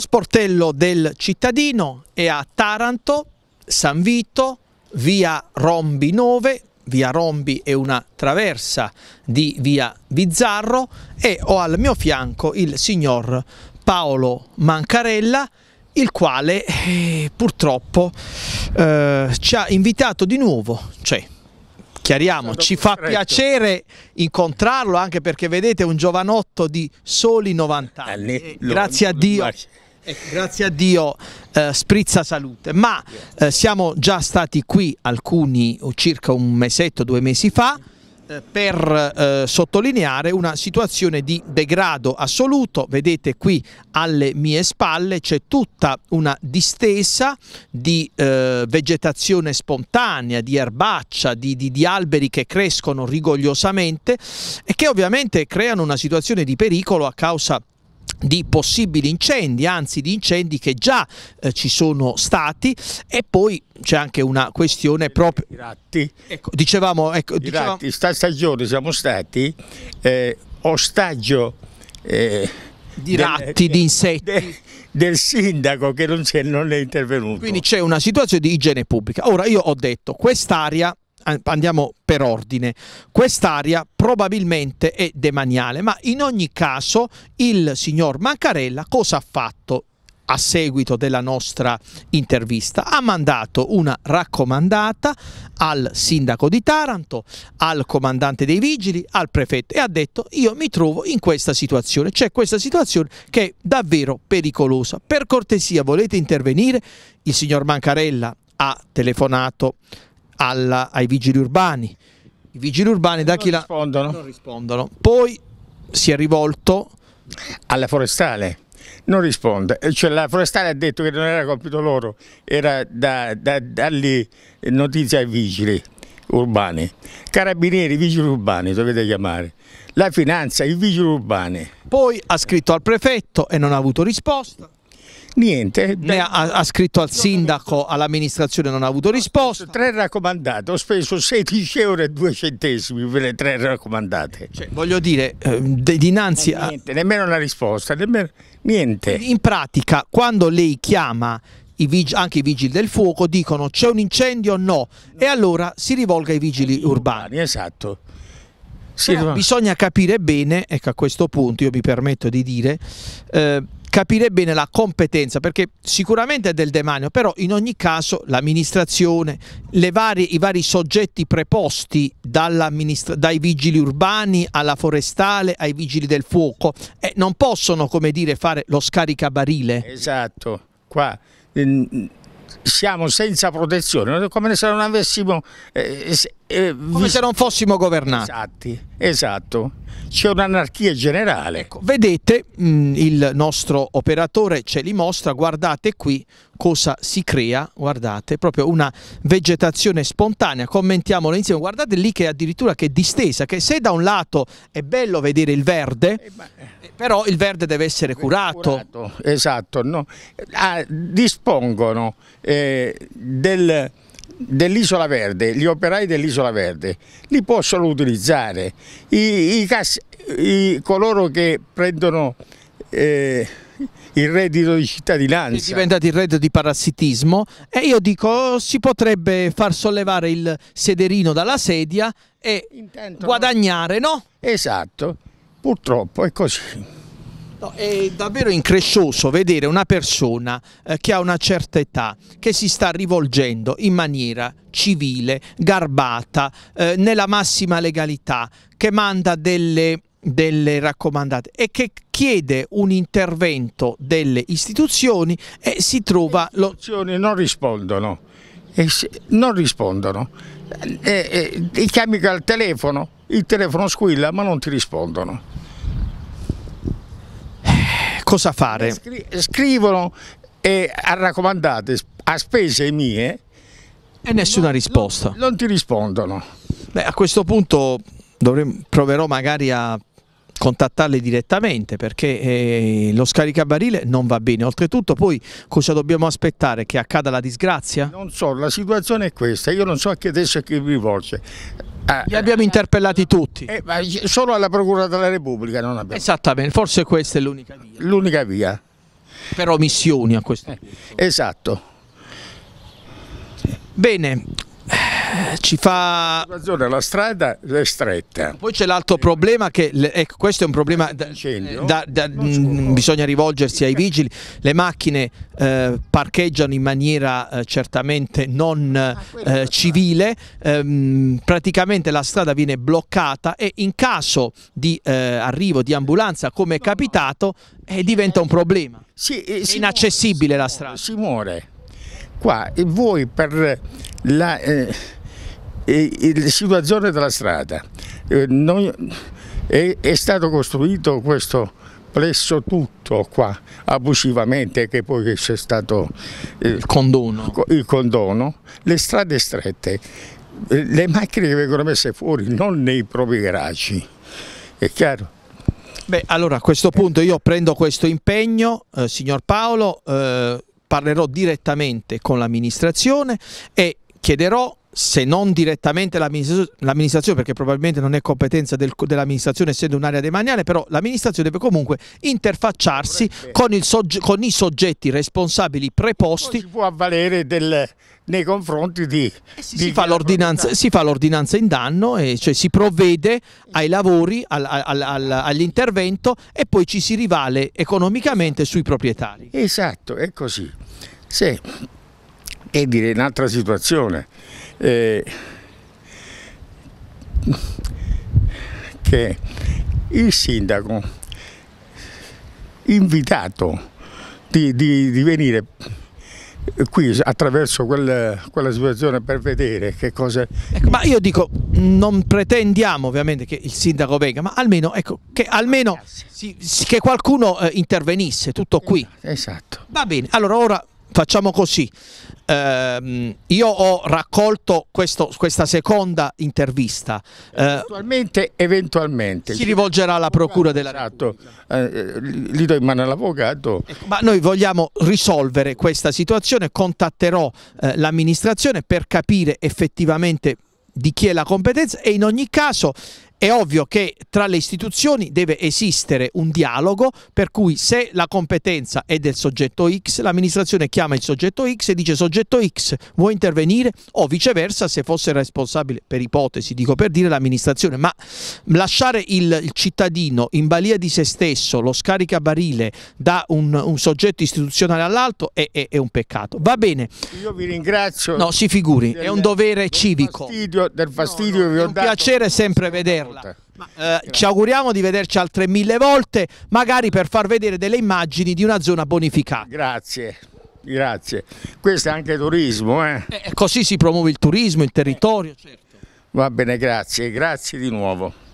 Lo sportello del cittadino è a Taranto, San Vito, via Rombi 9, via Rombi è una traversa di via Bizzarro e ho al mio fianco il signor Paolo Mancarella il quale eh, purtroppo eh, ci ha invitato di nuovo, cioè chiariamo, ci fa piacere incontrarlo anche perché vedete un giovanotto di soli 90 anni, eh, grazie a Dio. Eh, grazie a Dio eh, sprizza salute, ma eh, siamo già stati qui alcuni circa un mesetto, due mesi fa eh, per eh, sottolineare una situazione di degrado assoluto, vedete qui alle mie spalle c'è tutta una distesa di eh, vegetazione spontanea, di erbaccia, di, di, di alberi che crescono rigogliosamente e che ovviamente creano una situazione di pericolo a causa di di possibili incendi, anzi di incendi che già eh, ci sono stati e poi c'è anche una questione proprio... Ratti. Ecco, dicevamo... Ecco, dicevamo... Ratti, sta stagione siamo stati eh, ostaggio... Eh, di del, ratti, di insetti. De, del sindaco che non, è, non è intervenuto. Quindi c'è una situazione di igiene pubblica. Ora io ho detto, quest'area andiamo per ordine. Quest'area probabilmente è demaniale, ma in ogni caso il signor Mancarella cosa ha fatto? a seguito della nostra intervista, ha mandato una raccomandata al sindaco di Taranto, al comandante dei vigili, al prefetto e ha detto io mi trovo in questa situazione, c'è questa situazione che è davvero pericolosa. Per cortesia volete intervenire? Il signor Mancarella ha telefonato alla, ai vigili urbani. I vigili urbani da chi rispondono. la... Non rispondono. Poi si è rivolto... Alla forestale non risponde. Eh, cioè, la forestale ha detto che non era compito loro, era da, da dargli eh, notizie ai vigili urbani. Carabinieri, vigili urbani dovete chiamare. La finanza, i vigili urbani. Poi ha scritto al prefetto e non ha avuto risposta. Niente. Beh, ha, ha, scritto al sindaco, all'amministrazione, non ha avuto risposta. Tre raccomandate, ho speso 16,02 euro per le tre raccomandate. Cioè, voglio dire, ehm, eh, dinanzi a... Niente, nemmeno una risposta, nemmeno... niente. In pratica, quando lei chiama i anche i vigili del fuoco dicono c'è un incendio o no, e allora si rivolga ai vigili urbani. Esatto. Sì, bisogna capire bene, ecco a questo punto io mi permetto di dire, eh, capire bene la competenza, perché sicuramente è del demanio, però in ogni caso l'amministrazione, i vari soggetti preposti dai vigili urbani alla forestale, ai vigili del fuoco, eh, non possono, come dire, fare lo scaricabarile. Esatto, qua ehm, siamo senza protezione, come se non avessimo eh, eh, come se non fossimo governati. Esatti, esatto, c'è un'anarchia generale. Ecco, vedete, mh, mm, il nostro operatore ce li mostra, guardate qui cosa si crea, guardate, proprio una vegetazione spontanea, commentiamolo insieme, guardate lì che addirittura che distesa, che se da un lato è bello vedere il verde, eh, ma... Eh, però il verde deve essere eh, curato. curato esatto, no? ah, dispongono eh, del dell'Isola Verde, gli operai dell'Isola Verde, li possono utilizzare. I, i, cas, i coloro che prendono eh, il reddito di cittadinanza. È diventato il reddito di parassitismo e io dico si potrebbe far sollevare il sederino dalla sedia e Intento, guadagnare, no? Esatto, purtroppo è così. No, è davvero increscioso vedere una persona eh, che ha una certa età, che si sta rivolgendo in maniera civile, garbata, eh, nella massima legalità, che manda delle, delle raccomandate e che chiede un intervento delle istituzioni e si trova... Le istituzioni non rispondono, non rispondono, eh, eh, ti chiami al telefono, il telefono squilla ma non ti rispondono cosa fare? Eh, scri scrivono e a raccomandate a spese mie e nessuna non, risposta. Non, non, ti rispondono. Beh, a questo punto dovrei, proverò magari a contattarle direttamente perché eh, lo scaricabarile non va bene. Oltretutto poi cosa dobbiamo aspettare? Che accada la disgrazia? Non so, la situazione è questa, io non so a chi adesso è chi rivolge. Eh, Li abbiamo interpellati tutti. Eh, solo alla Procura della Repubblica non abbiamo. Esattamente, forse questa è l'unica via. L'unica via. Per omissioni a questo punto. Eh, esatto. Bene, ci fa... La strada è stretta. Poi c'è l'altro problema che, ecco, questo è un problema, da, da, da, mh, mm, bisogna rivolgersi ai vigili, le macchine eh, parcheggiano in maniera eh, certamente non ah, eh, civile, ehm, praticamente la strada viene bloccata e in caso di eh, arrivo di ambulanza, come è capitato, eh, diventa un problema. Sì, è inaccessibile muore, la strada. Si muore. Qua e voi per la la situazione della strada. Eh, noi, è, è, stato costruito questo plesso tutto qua abusivamente che poi c'è stato eh, il condono. il condono, le strade strette, eh, le macchine che vengono messe fuori non nei propri garaggi, è chiaro? Beh, allora a questo punto io prendo questo impegno, eh, signor Paolo, eh, parlerò direttamente con l'amministrazione e chiederò se non direttamente l'amministrazione, perché probabilmente non è competenza del, dell'amministrazione essendo un'area demaniale, però l'amministrazione deve comunque interfacciarsi con, sogge, con, i soggetti responsabili preposti. si può avvalere del, nei confronti di... Eh si, di si, fa l'ordinanza, in danno, e cioè si provvede ai lavori, al, al, al, all'intervento e poi ci si rivale economicamente sui proprietari. Esatto, è così. Sì è direi un'altra situazione eh, che il sindaco invitato di, di, di venire qui attraverso quel, quella situazione per vedere che cosa... Ecco, ma io dico, non pretendiamo ovviamente che il sindaco venga, ma almeno, ecco, che, almeno si, si, che qualcuno eh, intervenisse, tutto qui. Esatto. Va bene, allora ora facciamo così. Eh, io ho raccolto questo, questa seconda intervista. Eh, eventualmente, eh, eventualmente. Si rivolgerà alla Procura della esatto. Repubblica. Eh, eh, Li do in mano all'avvocato. Ecco, ma noi vogliamo risolvere questa situazione, contatterò eh, l'amministrazione per capire effettivamente di chi è la competenza e in ogni caso è ovvio che tra le istituzioni deve esistere un dialogo per cui se la competenza è del soggetto X, l'amministrazione chiama il soggetto X e dice soggetto X vuoi intervenire o viceversa se fosse responsabile per ipotesi, dico per dire l'amministrazione, ma lasciare il, cittadino in balia di se stesso, lo scaricabarile da un, un soggetto istituzionale all'altro è, è, è, un peccato. Va bene. Io vi ringrazio. No, si figuri, del, è un dovere del civico. Fastidio, del fastidio no, no, vi ho è un dato. piacere sempre vederlo vederla. Ma, eh, ci auguriamo di vederci altre mille volte, magari per far vedere delle immagini di una zona bonificata. Grazie. Grazie, questo è anche turismo. Eh? Eh, eh così si promuove il turismo, il territorio. Certo. Va bene, grazie, grazie di nuovo.